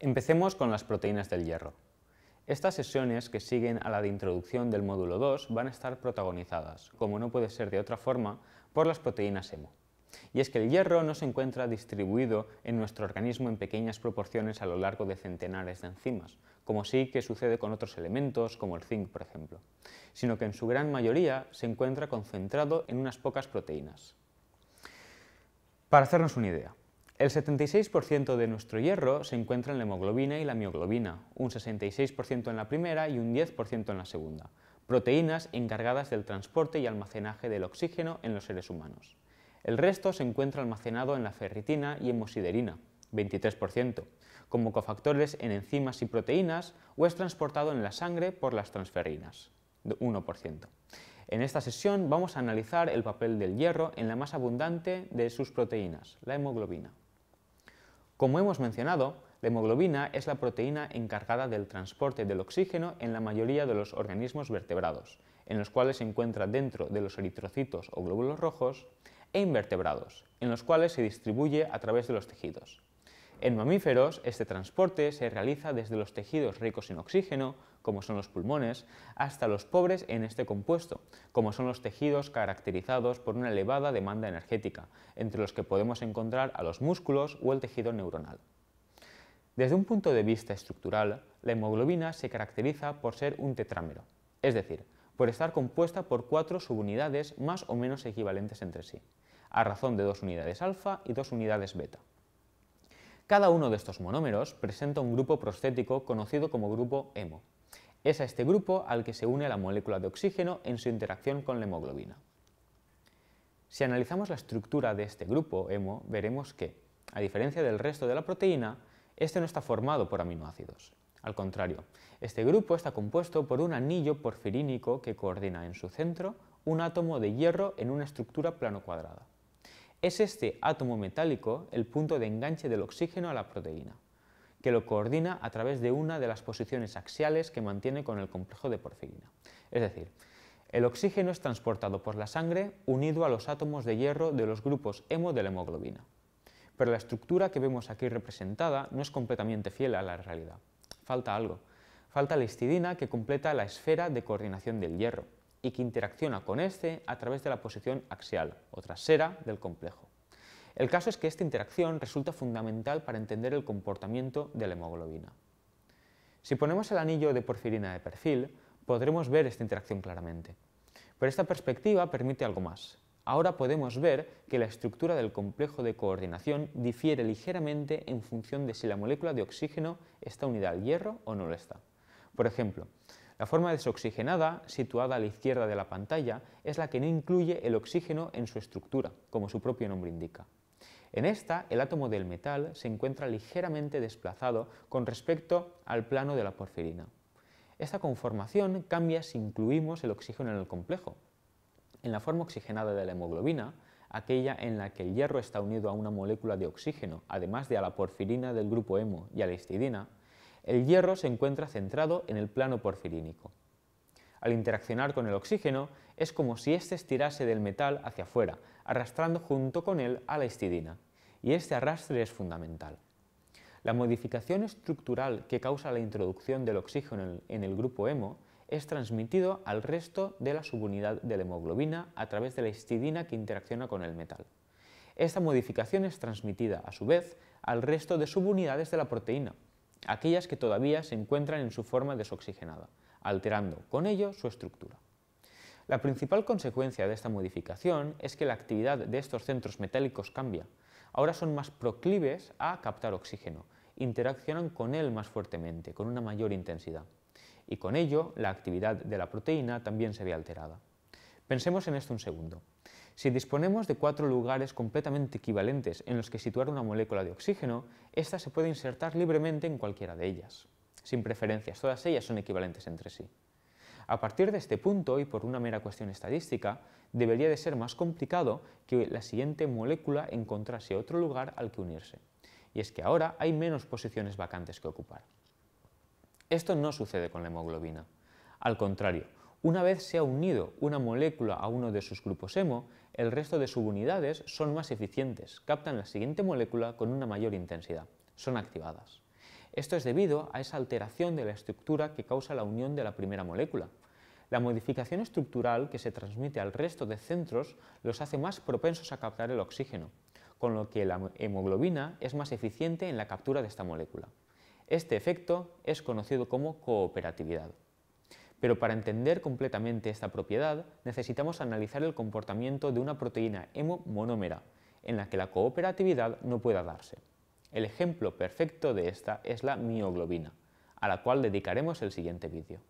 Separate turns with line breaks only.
Empecemos con las proteínas del hierro. Estas sesiones que siguen a la de introducción del módulo 2 van a estar protagonizadas, como no puede ser de otra forma, por las proteínas hemo. Y es que el hierro no se encuentra distribuido en nuestro organismo en pequeñas proporciones a lo largo de centenares de enzimas, como sí que sucede con otros elementos como el zinc, por ejemplo, sino que en su gran mayoría se encuentra concentrado en unas pocas proteínas. Para hacernos una idea, el 76% de nuestro hierro se encuentra en la hemoglobina y la mioglobina, un 66% en la primera y un 10% en la segunda, proteínas encargadas del transporte y almacenaje del oxígeno en los seres humanos. El resto se encuentra almacenado en la ferritina y hemosiderina, 23%, como cofactores en enzimas y proteínas o es transportado en la sangre por las transferrinas, 1%. En esta sesión vamos a analizar el papel del hierro en la más abundante de sus proteínas, la hemoglobina. Como hemos mencionado, la hemoglobina es la proteína encargada del transporte del oxígeno en la mayoría de los organismos vertebrados, en los cuales se encuentra dentro de los eritrocitos o glóbulos rojos, e invertebrados, en los cuales se distribuye a través de los tejidos. En mamíferos, este transporte se realiza desde los tejidos ricos en oxígeno, como son los pulmones, hasta los pobres en este compuesto, como son los tejidos caracterizados por una elevada demanda energética, entre los que podemos encontrar a los músculos o el tejido neuronal. Desde un punto de vista estructural, la hemoglobina se caracteriza por ser un tetrámero, es decir, por estar compuesta por cuatro subunidades más o menos equivalentes entre sí, a razón de dos unidades alfa y dos unidades beta. Cada uno de estos monómeros presenta un grupo prostético conocido como grupo hemo. Es a este grupo al que se une la molécula de oxígeno en su interacción con la hemoglobina. Si analizamos la estructura de este grupo hemo, veremos que, a diferencia del resto de la proteína, este no está formado por aminoácidos. Al contrario, este grupo está compuesto por un anillo porfirínico que coordina en su centro un átomo de hierro en una estructura plano cuadrada. Es este átomo metálico el punto de enganche del oxígeno a la proteína, que lo coordina a través de una de las posiciones axiales que mantiene con el complejo de porfirina. Es decir, el oxígeno es transportado por la sangre unido a los átomos de hierro de los grupos hemo de la hemoglobina. Pero la estructura que vemos aquí representada no es completamente fiel a la realidad. Falta algo. Falta la histidina que completa la esfera de coordinación del hierro y que interacciona con este a través de la posición axial o trasera del complejo. El caso es que esta interacción resulta fundamental para entender el comportamiento de la hemoglobina. Si ponemos el anillo de porfirina de perfil, podremos ver esta interacción claramente. Pero esta perspectiva permite algo más. Ahora podemos ver que la estructura del complejo de coordinación difiere ligeramente en función de si la molécula de oxígeno está unida al hierro o no lo está. Por ejemplo, la forma desoxigenada, situada a la izquierda de la pantalla, es la que no incluye el oxígeno en su estructura, como su propio nombre indica. En esta, el átomo del metal se encuentra ligeramente desplazado con respecto al plano de la porfirina. Esta conformación cambia si incluimos el oxígeno en el complejo. En la forma oxigenada de la hemoglobina, aquella en la que el hierro está unido a una molécula de oxígeno, además de a la porfirina del grupo hemo y a la histidina, el hierro se encuentra centrado en el plano porfirínico. Al interaccionar con el oxígeno, es como si éste estirase del metal hacia afuera, arrastrando junto con él a la histidina, y este arrastre es fundamental. La modificación estructural que causa la introducción del oxígeno en el grupo hemo es transmitido al resto de la subunidad de la hemoglobina a través de la histidina que interacciona con el metal. Esta modificación es transmitida, a su vez, al resto de subunidades de la proteína, aquellas que todavía se encuentran en su forma desoxigenada, alterando con ello su estructura. La principal consecuencia de esta modificación es que la actividad de estos centros metálicos cambia. Ahora son más proclives a captar oxígeno, interaccionan con él más fuertemente, con una mayor intensidad. Y con ello, la actividad de la proteína también se ve alterada. Pensemos en esto un segundo. Si disponemos de cuatro lugares completamente equivalentes en los que situar una molécula de oxígeno, ésta se puede insertar libremente en cualquiera de ellas, sin preferencias, todas ellas son equivalentes entre sí. A partir de este punto, y por una mera cuestión estadística, debería de ser más complicado que la siguiente molécula encontrase otro lugar al que unirse. Y es que ahora hay menos posiciones vacantes que ocupar. Esto no sucede con la hemoglobina. Al contrario, una vez se ha unido una molécula a uno de sus grupos hemo, el resto de subunidades son más eficientes, captan la siguiente molécula con una mayor intensidad, son activadas. Esto es debido a esa alteración de la estructura que causa la unión de la primera molécula. La modificación estructural que se transmite al resto de centros los hace más propensos a captar el oxígeno, con lo que la hemoglobina es más eficiente en la captura de esta molécula. Este efecto es conocido como cooperatividad. Pero para entender completamente esta propiedad, necesitamos analizar el comportamiento de una proteína hemomonómera, en la que la cooperatividad no pueda darse. El ejemplo perfecto de esta es la mioglobina, a la cual dedicaremos el siguiente vídeo.